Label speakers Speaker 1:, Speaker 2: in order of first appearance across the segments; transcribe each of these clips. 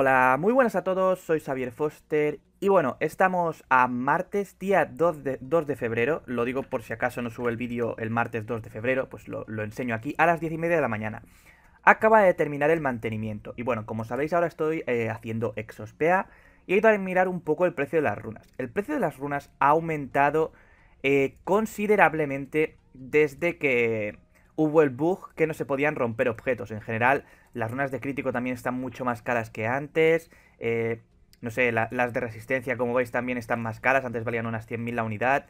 Speaker 1: Hola, muy buenas a todos, soy Xavier Foster y bueno, estamos a martes, día 2 de, febrero, lo digo por si acaso no subo el vídeo el martes 2 de febrero, pues lo, enseño aquí a las 10 y media de la mañana. Acaba de terminar el mantenimiento y bueno, como sabéis ahora estoy eh, haciendo Exospea y he ido a mirar un poco el precio de las runas. El precio de las runas ha aumentado eh, considerablemente desde que hubo el bug que no se podían romper objetos. En general, las runas de crítico también están mucho más caras que antes. Eh, no sé, las de resistencia, como veis, también están más caras. Antes valían unas 100.000 la unidad.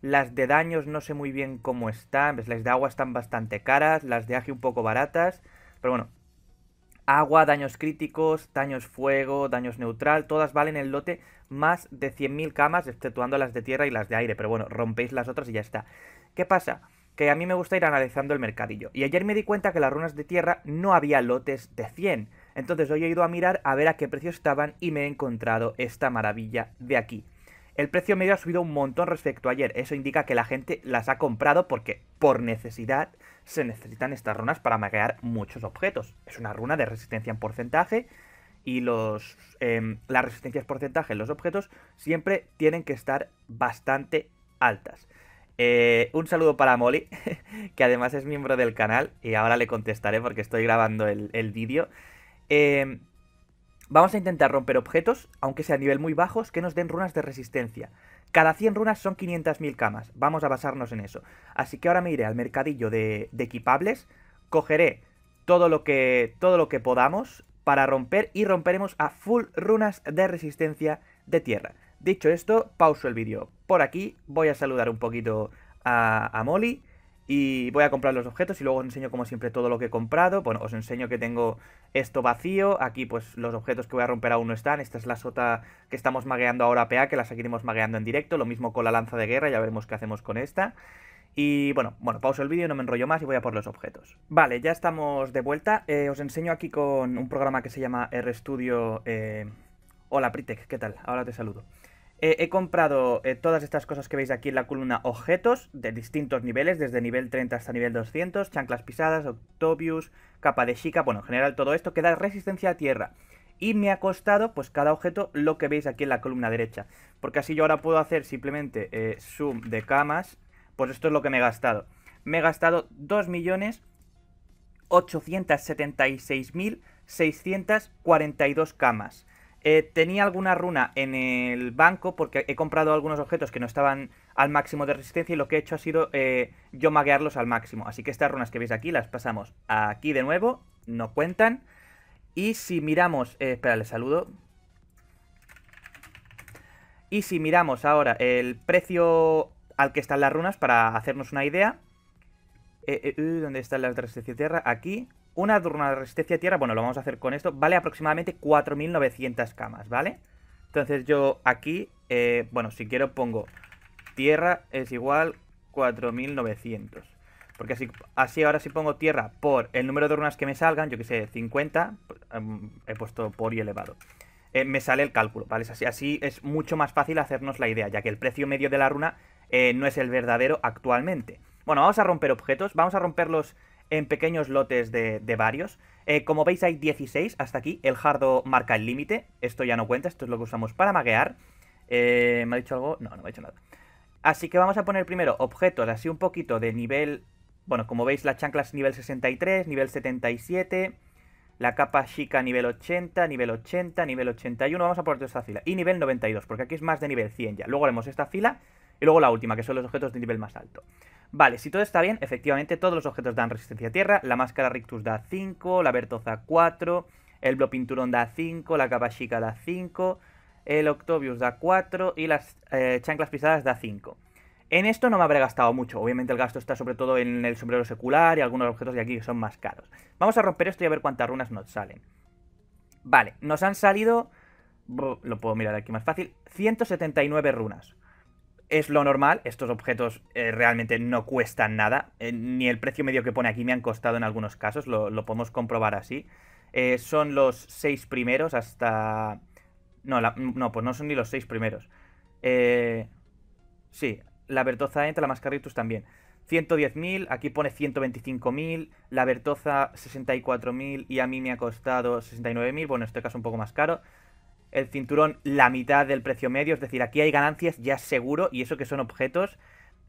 Speaker 1: Las de daños no sé muy bien cómo están. las de agua están bastante caras. Las de aji un poco baratas. Pero bueno, agua, daños críticos, daños fuego, daños neutral. Todas valen el lote más de 100.000 camas, exceptuando las de tierra y las de aire. Pero bueno, rompéis las otras y ya está. ¿Qué pasa? que a mí me gusta ir analizando el mercadillo. Y ayer me di cuenta que las runas de tierra no había lotes de 100. Entonces hoy he ido a mirar a ver a qué precio estaban y me he encontrado esta maravilla de aquí. El precio medio ha subido un montón respecto a ayer. Eso indica que la gente las ha comprado porque por necesidad se necesitan estas runas para maguear muchos objetos. Es una runa de resistencia en porcentaje y los, em, las resistencias porcentaje en los objetos siempre tienen que estar bastante altas. Eh, un saludo para Molly, que además es miembro del canal, y ahora le contestaré porque estoy grabando el, vídeo. Em, vamos a intentar romper objetos, aunque sea a nivel muy bajos, que nos den runas de resistencia. Cada 100 runas son 500.000 camas, vamos a basarnos en eso. Así que ahora me iré al mercadillo de, de equipables, cogeré todo lo, que, todo lo que podamos para romper y romperemos a full runas de resistencia de tierra. Dicho esto, pauso el vídeo. Por aquí voy a saludar un poquito a, Molly y voy a comprar los objetos y luego os enseño como siempre todo lo que he comprado. Bueno, os enseño que tengo esto vacío, aquí pues los objetos que voy a romper aún no están, esta es la sota que estamos magueando ahora PA, que la seguiremos magueando en directo, lo mismo con la lanza de guerra, ya veremos qué hacemos con esta. Y bueno, bueno, pauso el vídeo, no me enrollo más y voy a por los objetos. Vale, ya estamos de vuelta, eh, os enseño aquí con un programa que se llama RStudio... Eh, Hola Pritec, ¿qué tal? Ahora te saludo he comprado eh, todas estas cosas que veis aquí en la columna objetos de distintos niveles, desde nivel 30 hasta nivel 200, chanclas pisadas, octobius, capa de chica, bueno, en general todo esto que da resistencia a tierra. Y me ha costado, pues, cada objeto lo que veis aquí en la columna derecha. Porque así yo ahora puedo hacer simplemente eh, zoom de camas, pues esto es lo que me he gastado. Me he gastado 2.876.642 camas. Eh, tenía alguna runa en el banco porque he comprado algunos objetos que no estaban al máximo de resistencia y lo que he hecho ha sido eh, yo maguearlos al máximo. Así que estas runas que veis aquí las pasamos aquí de nuevo, no cuentan. Y si miramos... Eh, espera, les saludo. Y si miramos ahora el precio al que están las runas para hacernos una idea... ¿Dónde están las de resistencia tierra? Aquí. Una runa de resistencia a tierra, bueno, lo vamos a hacer con esto, vale aproximadamente 4.900 camas, ¿vale? Entonces yo aquí, eh, bueno, si quiero pongo tierra es igual 4.900. Porque así, así ahora si pongo tierra por el número de runas que me salgan, yo que sé, 50, em, he puesto por y elevado. Eh, me sale el cálculo, ¿vale? Así, así es mucho más fácil hacernos la idea, ya que el precio medio de la runa eh, no es el verdadero actualmente. Bueno, vamos a romper objetos, vamos a romper los en pequeños lotes de, varios. Eh, como veis hay 16 hasta aquí, el Jardo marca el límite, esto ya no cuenta, esto es lo que usamos para maguear. Eh, ¿Me ha dicho algo? No, no me ha dicho nada. Así que vamos a poner primero objetos así un poquito de nivel... Bueno, como veis la chancla es nivel 63, nivel 77, la capa chica nivel 80, nivel 80, nivel 81, vamos a poner toda esta fila. Y nivel 92, porque aquí es más de nivel 100 ya. Luego haremos esta fila y luego la última, que son los objetos de nivel más alto. Vale, si todo está bien, efectivamente todos los objetos dan resistencia a tierra. La máscara Rictus da 5, la Bertoza 4, el Blopinturón da 5, la capa da 5, el Octobius da 4 y las eh, chanclas pisadas da 5. En esto no me habré gastado mucho, obviamente el gasto está sobre todo en el sombrero secular y algunos objetos de aquí que son más caros. Vamos a romper esto y a ver cuántas runas nos salen. Vale, nos han salido, lo puedo mirar aquí más fácil, 179 runas es lo normal, estos objetos eh, realmente no cuestan nada, eh, ni el precio medio que pone aquí me han costado en algunos casos, lo, podemos comprobar así. Eh, son los seis primeros hasta... No, no, pues no son ni los seis primeros. sí, la Bertoza entra, la Mascarritus también. 110.000, aquí pone 125.000, la Bertoza 64.000 y a mí me ha costado 69.000, bueno, en este caso un poco más caro el cinturón la mitad del precio medio, es decir, aquí hay ganancias ya seguro y eso que son objetos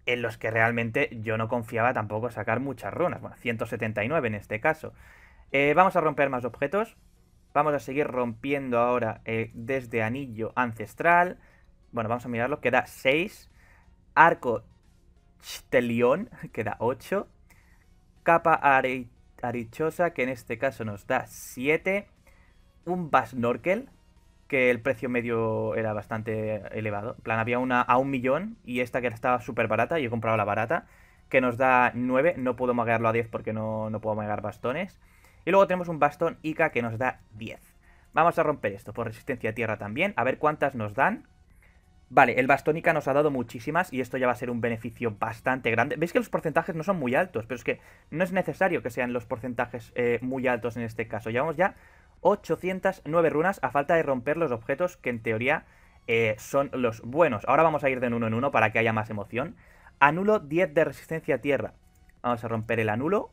Speaker 1: en los que realmente yo no confiaba tampoco sacar muchas runas, bueno, 179 en este caso. Eh, vamos a romper más objetos, vamos a seguir rompiendo ahora eh, desde anillo ancestral, bueno, vamos a mirarlo, queda 6, arco ch'telion. queda 8, capa arichosa, que en este caso nos da 7, un basnorkel, que el precio medio era bastante elevado. plan, había una a un millón y esta que estaba súper barata, y he comprado la barata, que nos da 9. No puedo magarlo a 10 porque no, puedo magar bastones. Y luego tenemos un bastón Ica que nos da 10. Vamos a romper esto por resistencia a tierra también, a ver cuántas nos dan. Vale, el bastón Ica nos ha dado muchísimas y esto ya va a ser un beneficio bastante grande. Veis que los porcentajes no son muy altos, pero es que no es necesario que sean los porcentajes eh, muy altos en este caso. Llevamos ya 809 runas a falta de romper los objetos que en teoría eh, son los buenos. Ahora vamos a ir de uno en uno para que haya más emoción. Anulo 10 de resistencia tierra. Vamos a romper el anulo.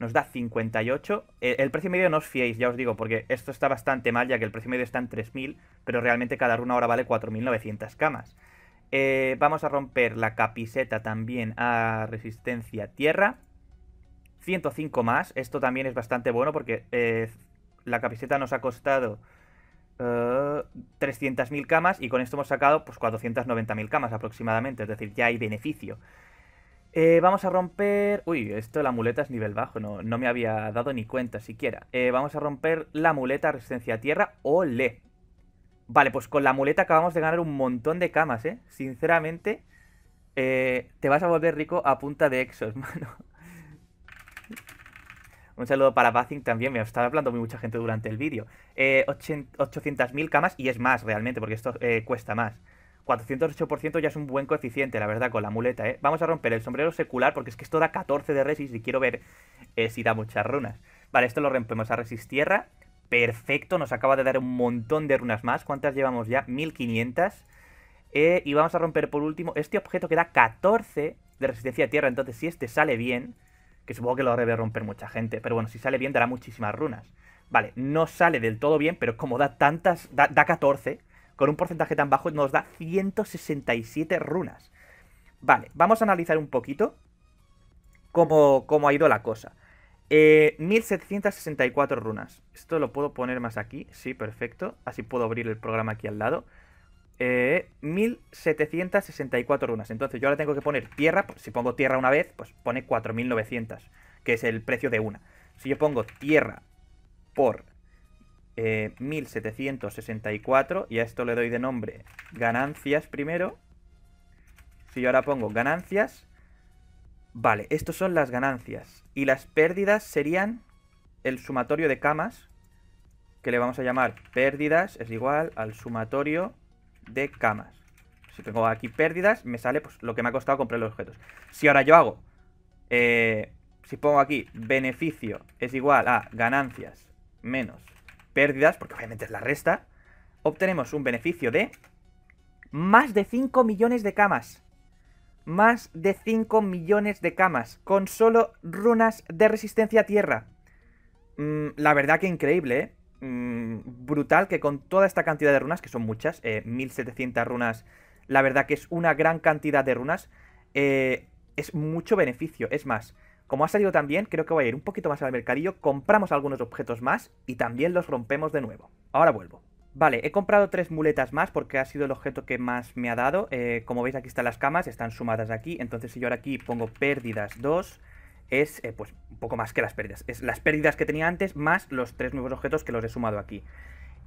Speaker 1: Nos da 58. Eh, el precio medio no os fiéis, ya os digo, porque esto está bastante mal, ya que el precio medio está en 3.000, pero realmente cada runa ahora vale 4.900 camas. Eh, vamos a romper la capiseta también a resistencia tierra. 105 más. Esto también es bastante bueno porque la camiseta nos ha costado 300.000 eh, camas y con esto hemos sacado pues 490.000 camas aproximadamente, es decir, ya hay beneficio. Eh, vamos a romper... Uy, esto la muleta es nivel bajo, no, me había dado ni cuenta siquiera. Eh, vamos a romper la muleta resistencia a tierra, ole. Vale, pues con la muleta acabamos de ganar un montón de camas, ¿eh? Sinceramente, te vas a volver rico a punta de exos, mano. Un saludo para Bathing también, me estaba hablando muy mucha gente durante el vídeo. 800.000 eh, camas y es más realmente, porque esto eh, cuesta más. 408% ya es un buen coeficiente, la verdad, con la muleta, ¿eh? Vamos a romper el sombrero secular porque es que esto da 14 de resist y quiero ver eh, si da muchas runas. Vale, esto lo rompemos a resist tierra. Perfecto, nos acaba de dar un montón de runas más. ¿Cuántas llevamos ya? 1500. y vamos a romper por último este objeto que da 14 de resistencia a tierra. Entonces, si este sale bien, que supongo que lo debe romper mucha gente. Pero bueno, si sale bien dará muchísimas runas. Vale, no sale del todo bien, pero como da tantas, da, 14, con un porcentaje tan bajo nos da 167 runas. Vale, vamos a analizar un poquito cómo, ha ido la cosa. 1764 eh, runas. Esto lo puedo poner más aquí, sí, perfecto. Así puedo abrir el programa aquí al lado. 1764 eh, runas. Entonces yo ahora tengo que poner tierra. Pues, si pongo tierra una vez, pues pone 4900, que es el precio de una. Si yo pongo tierra por 1764, eh, y a esto le doy de nombre ganancias primero. Si yo ahora pongo ganancias, vale, estos son las ganancias. Y las pérdidas serían el sumatorio de camas, que le vamos a llamar pérdidas, es igual al sumatorio de camas. Si tengo aquí pérdidas, me sale pues, lo que me ha costado comprar los objetos. Si ahora yo hago, eh, si pongo aquí beneficio es igual a ganancias menos pérdidas, porque obviamente es la resta, obtenemos un beneficio de más de 5 millones de camas. Más de 5 millones de camas con solo runas de resistencia a tierra. Mm, la verdad que increíble, ¿eh? Mm, brutal que con toda esta cantidad de runas, que son muchas, 1700 eh, runas, la verdad que es una gran cantidad de runas, eh, es mucho beneficio. Es más, como ha salido también, creo que voy a ir un poquito más al mercadillo, compramos algunos objetos más y también los rompemos de nuevo. Ahora vuelvo. Vale, he comprado tres muletas más porque ha sido el objeto que más me ha dado. Eh, como veis aquí están las camas, están sumadas aquí. Entonces si yo ahora aquí pongo pérdidas 2, es eh, pues un poco más que las pérdidas. Es las pérdidas que tenía antes más los tres nuevos objetos que los he sumado aquí.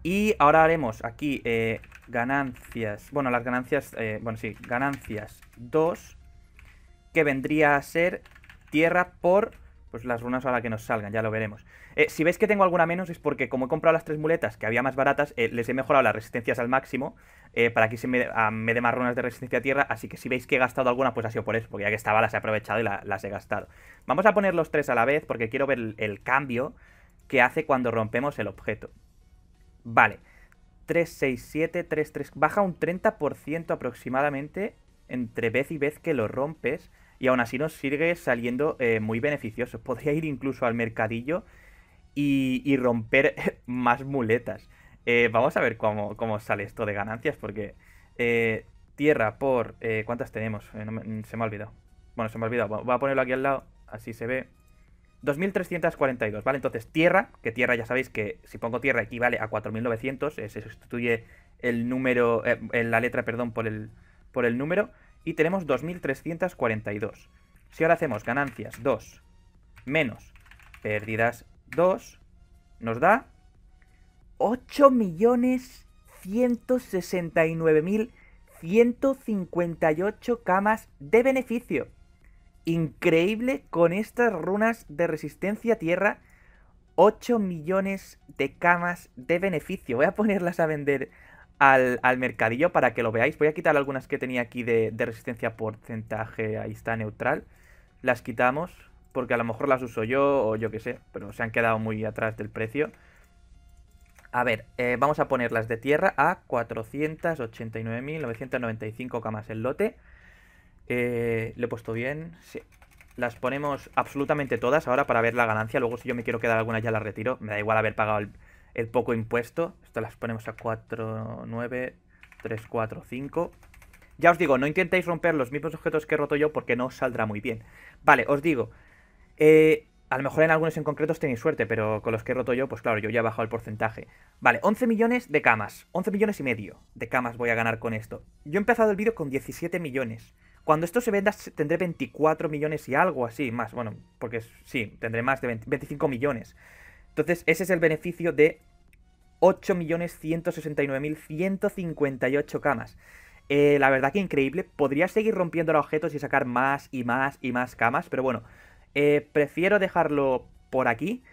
Speaker 1: Y ahora haremos aquí eh, ganancias, bueno, las ganancias, eh, bueno, sí, ganancias 2, que vendría a ser tierra por pues las runas a las que nos salgan, ya lo veremos. si veis que tengo alguna menos es porque como he comprado las tres muletas, que había más baratas, les he mejorado las resistencias al máximo, eh, para que se me, ah, me dé más runas de resistencia a tierra, así que si veis que he gastado alguna, pues ha sido por eso, porque ya que estaba las he aprovechado y las he gastado. Vamos a poner los tres a la vez, porque quiero ver el, cambio que hace cuando rompemos el objeto. Vale, 3, 6, 7, 3, 3, baja un 30% aproximadamente entre vez y vez que lo rompes, y aún así nos sigue saliendo eh, muy beneficioso. Podría ir incluso al mercadillo y, y romper más muletas. Eh, vamos a ver cómo, sale esto de ganancias, porque eh, tierra por... Eh, ¿Cuántas tenemos? Mm, se me ha olvidado. Bueno, se me ha olvidado. Voy a ponerlo aquí al lado, así se ve. 2.342, ¿vale? Entonces tierra, que tierra ya sabéis que si pongo tierra equivale a 4.900, se sustituye el número, la letra, perdón, por el, por el número, y tenemos 2.342. Si ahora hacemos ganancias 2 menos pérdidas 2, nos da 8.169.158 camas de beneficio. Increíble con estas runas de resistencia tierra. 8 millones de camas de beneficio. Voy a ponerlas a vender al, mercadillo para que lo veáis. Voy a quitar algunas que tenía aquí de, de resistencia porcentaje. Ahí está neutral. Las quitamos porque a lo mejor las uso yo o yo qué sé. Pero se han quedado muy atrás del precio. A ver, eh, vamos a ponerlas de tierra a 489.995 camas el lote. Eh, ¿Lo he puesto bien? Sí. Las ponemos absolutamente todas ahora para ver la ganancia. Luego si yo me quiero quedar alguna ya la retiro. Me da igual haber pagado el, poco impuesto. Esto las ponemos a 4, 9, 3, 4, 5. Ya os digo, no intentéis romper los mismos objetos que he roto yo porque no saldrá muy bien. Vale, os digo. Eh, a lo mejor en algunos en concretos tenéis suerte, pero con los que he roto yo, pues claro, yo ya he bajado el porcentaje. Vale, 11 millones de camas. 11 millones y medio de camas voy a ganar con esto. Yo he empezado el vídeo con 17 millones. Cuando esto se venda tendré 24 millones y algo así, más, bueno, porque sí, tendré más de 25 millones. Entonces, ese es el beneficio de 8.169.158 camas. Eh, la verdad que increíble. Podría seguir rompiendo los objetos y sacar más y más y más camas, pero bueno, eh, prefiero dejarlo por aquí.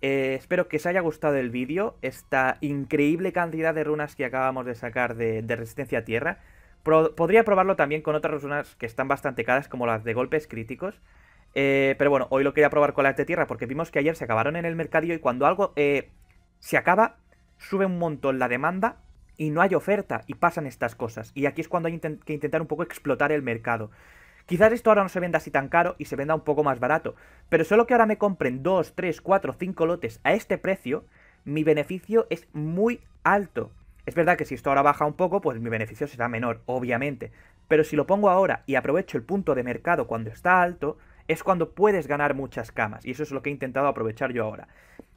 Speaker 1: Eh, espero que os haya gustado el vídeo, esta increíble cantidad de runas que acabamos de sacar de, resistencia a tierra. podría probarlo también con otras runas que están bastante caras, como las de golpes críticos. Eh, pero bueno, hoy lo quería probar con las de tierra porque vimos que ayer se acabaron en el mercadillo y cuando algo se acaba, sube un montón la demanda y no hay oferta y pasan estas cosas. Y aquí es cuando hay que intentar un poco explotar el mercado. Quizás esto ahora no se venda así tan caro y se venda un poco más barato, pero solo que ahora me compren 2, 3, 4, 5 lotes a este precio, mi beneficio es muy alto. Es verdad que si esto ahora baja un poco, pues mi beneficio será menor, obviamente. Pero si lo pongo ahora y aprovecho el punto de mercado cuando está alto, es cuando puedes ganar muchas camas. Y eso es lo que he intentado aprovechar yo ahora.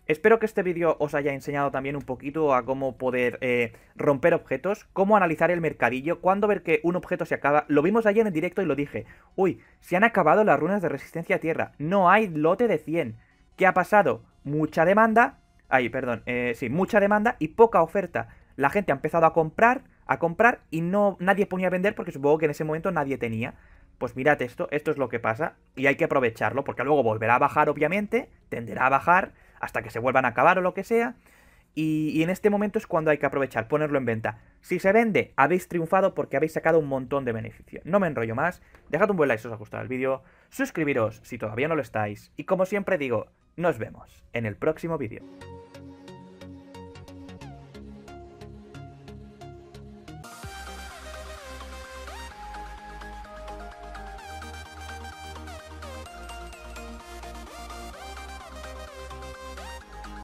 Speaker 1: Espero que este vídeo os haya enseñado también un poquito a cómo poder eh, romper objetos, cómo analizar el mercadillo, cuándo ver que un objeto se acaba. Lo vimos ayer en el directo y lo dije. Uy, se han acabado las runas de resistencia a tierra. No hay lote de 100. ¿Qué ha pasado? Mucha demanda. Ahí, perdón. Eh, sí, mucha demanda y poca oferta. La gente ha empezado a comprar, a comprar y no nadie ponía a vender porque supongo que en ese momento nadie tenía. Pues mirad esto, esto es lo que pasa y hay que aprovecharlo porque luego volverá a bajar obviamente, tenderá a bajar hasta que se vuelvan a acabar o lo que sea. Y, en este momento es cuando hay que aprovechar, ponerlo en venta. Si se vende, habéis triunfado porque habéis sacado un montón de beneficio. No me enrollo más, dejad un buen like si os ha gustado el vídeo, suscribiros si todavía no lo estáis, y como siempre digo, nos vemos en el próximo vídeo.